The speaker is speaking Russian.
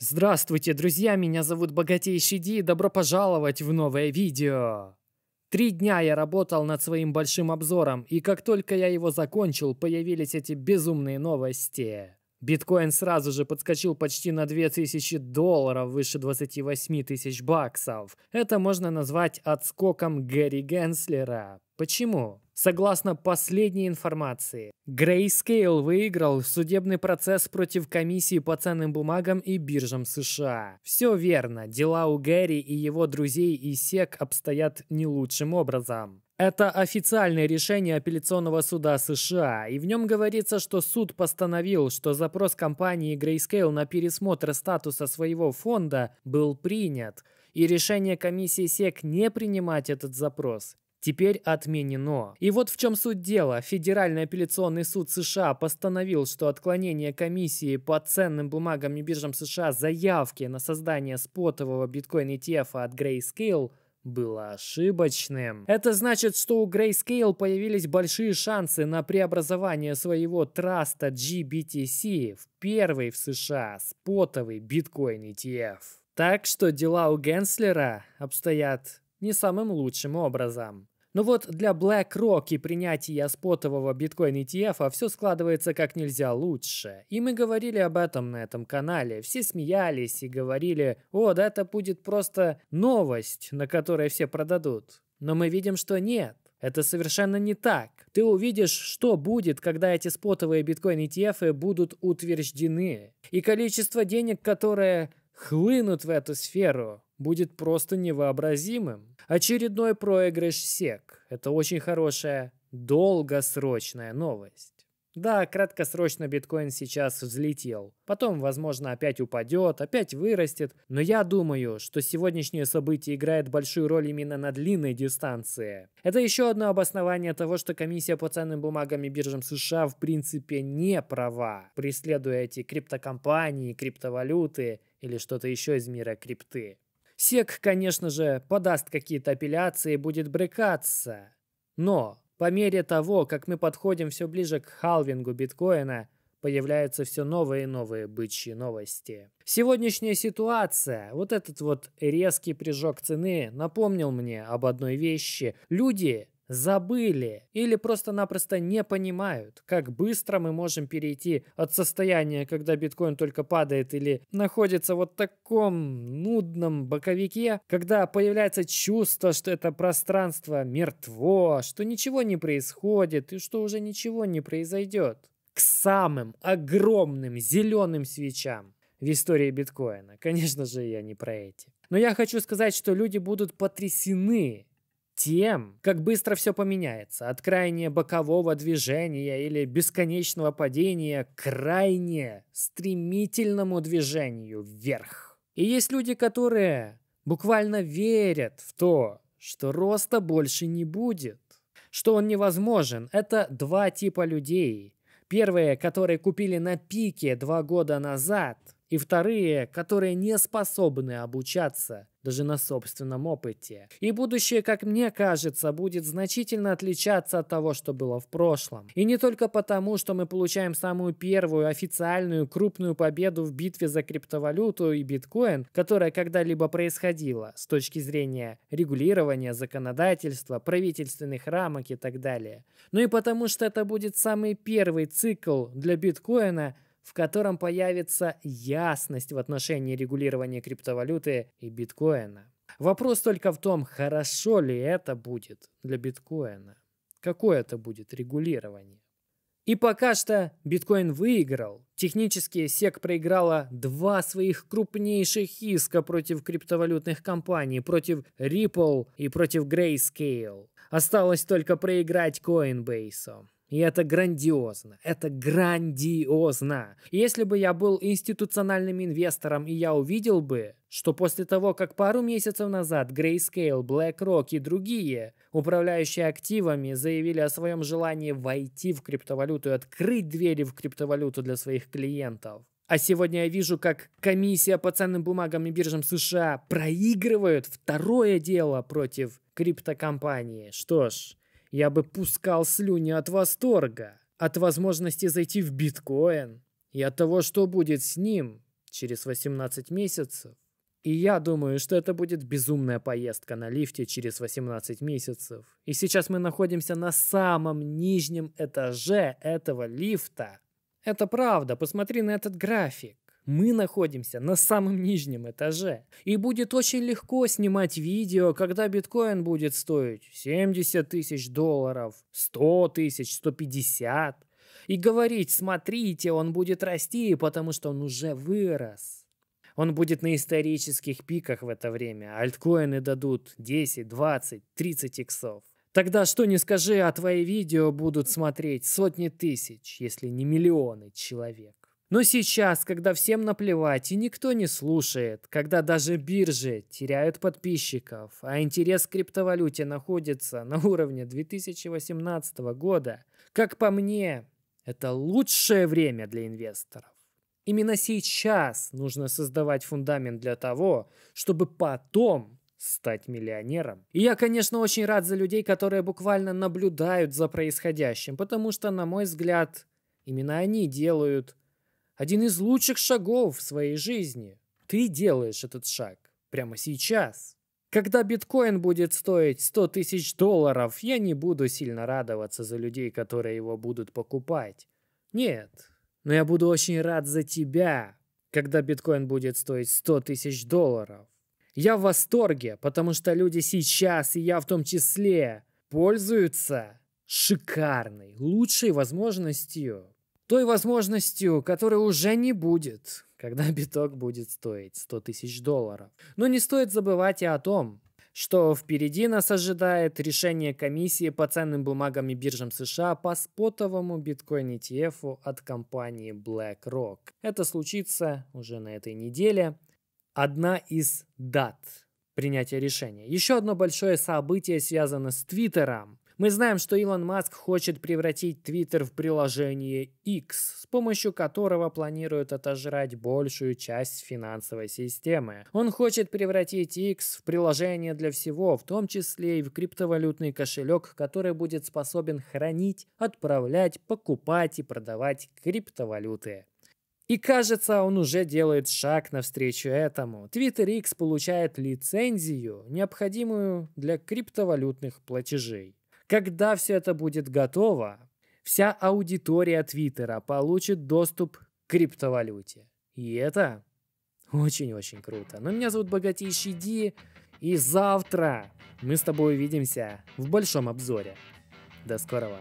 Здравствуйте, друзья, меня зовут Богатейший Ди и добро пожаловать в новое видео. Три дня я работал над своим большим обзором, и как только я его закончил, появились эти безумные новости. Биткоин сразу же подскочил почти на 2000 долларов, выше 28 тысяч баксов. Это можно назвать отскоком Гэри Генслера. Почему? Согласно последней информации, Grayscale выиграл судебный процесс против комиссии по ценным бумагам и биржам США. Все верно, дела у Гэри и его друзей и сек обстоят не лучшим образом. Это официальное решение апелляционного суда США, и в нем говорится, что суд постановил, что запрос компании Grayscale на пересмотр статуса своего фонда был принят, и решение комиссии СЕК не принимать этот запрос теперь отменено. И вот в чем суть дела. Федеральный апелляционный суд США постановил, что отклонение комиссии по ценным бумагам и биржам США заявки на создание спотового биткоин ETF от Grayscale было ошибочным. Это значит, что у Grayscale появились большие шансы на преобразование своего траста GBTC в первый в США спотовый биткоин ETF. Так что дела у Генслера обстоят не самым лучшим образом. Но вот для BlackRock и принятия спотового биткоин ETF а все складывается как нельзя лучше. И мы говорили об этом на этом канале. Все смеялись и говорили, о, да это будет просто новость, на которой все продадут. Но мы видим, что нет. Это совершенно не так. Ты увидишь, что будет, когда эти спотовые биткоин ETF будут утверждены. И количество денег, которое хлынут в эту сферу, будет просто невообразимым. Очередной проигрыш СЕК – это очень хорошая долгосрочная новость. Да, краткосрочно биткоин сейчас взлетел. Потом, возможно, опять упадет, опять вырастет. Но я думаю, что сегодняшнее событие играет большую роль именно на длинной дистанции. Это еще одно обоснование того, что комиссия по ценным бумагам и биржам США в принципе не права, преследуя эти криптокомпании, криптовалюты или что-то еще из мира крипты. Сек, конечно же, подаст какие-то апелляции и будет брыкаться. Но по мере того, как мы подходим все ближе к халвингу биткоина, появляются все новые и новые бычьи новости. Сегодняшняя ситуация, вот этот вот резкий прыжок цены напомнил мне об одной вещи. Люди забыли или просто-напросто не понимают, как быстро мы можем перейти от состояния, когда биткоин только падает или находится вот в таком нудном боковике, когда появляется чувство, что это пространство мертво, что ничего не происходит и что уже ничего не произойдет, к самым огромным зеленым свечам в истории биткоина. Конечно же, я не про эти. Но я хочу сказать, что люди будут потрясены тем, как быстро все поменяется. От крайне бокового движения или бесконечного падения к крайне стремительному движению вверх. И есть люди, которые буквально верят в то, что роста больше не будет, что он невозможен. Это два типа людей. Первые, которые купили на пике два года назад – и вторые, которые не способны обучаться, даже на собственном опыте. И будущее, как мне кажется, будет значительно отличаться от того, что было в прошлом. И не только потому, что мы получаем самую первую официальную крупную победу в битве за криптовалюту и биткоин, которая когда-либо происходила с точки зрения регулирования, законодательства, правительственных рамок и так далее, но и потому, что это будет самый первый цикл для биткоина – в котором появится ясность в отношении регулирования криптовалюты и биткоина. Вопрос только в том, хорошо ли это будет для биткоина. Какое это будет регулирование. И пока что биткоин выиграл. Технически SEC проиграла два своих крупнейших иска против криптовалютных компаний, против Ripple и против Grayscale. Осталось только проиграть Coinbase. И это грандиозно, это грандиозно. Если бы я был институциональным инвестором и я увидел бы, что после того, как пару месяцев назад Grayscale, BlackRock и другие управляющие активами заявили о своем желании войти в криптовалюту и открыть двери в криптовалюту для своих клиентов, а сегодня я вижу, как комиссия по ценным бумагам и биржам США проигрывает второе дело против криптокомпании. Что ж, я бы пускал слюни от восторга, от возможности зайти в биткоин и от того, что будет с ним через 18 месяцев. И я думаю, что это будет безумная поездка на лифте через 18 месяцев. И сейчас мы находимся на самом нижнем этаже этого лифта. Это правда, посмотри на этот график. Мы находимся на самом нижнем этаже. И будет очень легко снимать видео, когда биткоин будет стоить 70 тысяч долларов, 100 тысяч, 150. И говорить, смотрите, он будет расти, потому что он уже вырос. Он будет на исторических пиках в это время. А альткоины дадут 10, 20, 30 иксов. Тогда что не скажи, а твои видео будут смотреть сотни тысяч, если не миллионы человек. Но сейчас, когда всем наплевать и никто не слушает, когда даже биржи теряют подписчиков, а интерес к криптовалюте находится на уровне 2018 года, как по мне, это лучшее время для инвесторов. Именно сейчас нужно создавать фундамент для того, чтобы потом стать миллионером. И я, конечно, очень рад за людей, которые буквально наблюдают за происходящим, потому что, на мой взгляд, именно они делают – один из лучших шагов в своей жизни. Ты делаешь этот шаг прямо сейчас. Когда биткоин будет стоить 100 тысяч долларов, я не буду сильно радоваться за людей, которые его будут покупать. Нет, но я буду очень рад за тебя, когда биткоин будет стоить 100 тысяч долларов. Я в восторге, потому что люди сейчас, и я в том числе, пользуются шикарной, лучшей возможностью той возможностью, которой уже не будет, когда биток будет стоить 100 тысяч долларов. Но не стоит забывать и о том, что впереди нас ожидает решение комиссии по ценным бумагам и биржам США по спотовому биткоин ETF от компании BlackRock. Это случится уже на этой неделе. Одна из дат принятия решения. Еще одно большое событие связано с Твиттером. Мы знаем, что Илон Маск хочет превратить Твиттер в приложение X, с помощью которого планирует отожрать большую часть финансовой системы. Он хочет превратить X в приложение для всего, в том числе и в криптовалютный кошелек, который будет способен хранить, отправлять, покупать и продавать криптовалюты. И кажется, он уже делает шаг навстречу этому. Twitter X получает лицензию, необходимую для криптовалютных платежей. Когда все это будет готово, вся аудитория Твиттера получит доступ к криптовалюте. И это очень-очень круто. Но ну, меня зовут Богатейший Ди, и завтра мы с тобой увидимся в большом обзоре. До скорого!